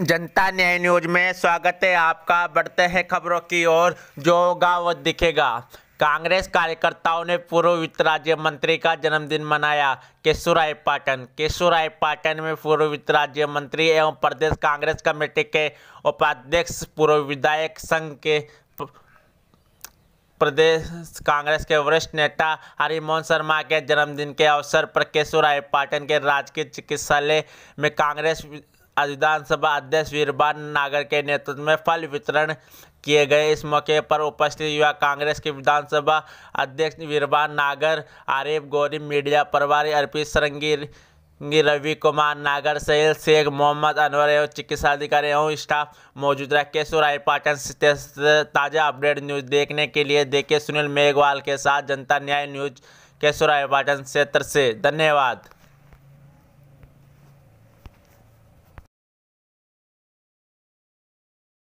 जनता न्याय न्यूज में स्वागत है आपका बढ़ते हैं खबरों की ओर जो होगा वो दिखेगा कांग्रेस कार्यकर्ताओं ने पूर्व वित्त राज्य मंत्री का जन्मदिन मनाया केशुराय पाटन केशुराय पाटन में पूर्व वित्त राज्य मंत्री एवं प्रदेश कांग्रेस कमेटी के उपाध्यक्ष पूर्व विधायक संघ के प्रदेश कांग्रेस के वरिष्ठ नेता हरिमोहन शर्मा के जन्मदिन के अवसर पर केशुराय पाटन के राजकीय चिकित्सालय में कांग्रेस विधानसभा अध्यक्ष वीरबान नागर के नेतृत्व में फल वितरण किए गए इस मौके पर उपस्थित युवा कांग्रेस के विधानसभा अध्यक्ष वीरबान नागर आरिफ गौरी मीडिया प्रभारी अर्पित सरंगीर रवि कुमार नागर सैल शेख मोहम्मद अनवर एवं चिकित्सा अधिकारी एवं स्टाफ मौजूद रहे केशव राय पाटन ताज़ा अपडेट न्यूज़ देखने के लिए देखे सुनील मेघवाल के साथ जनता न्याय न्यूज केशव राय पाटन क्षेत्र से धन्यवाद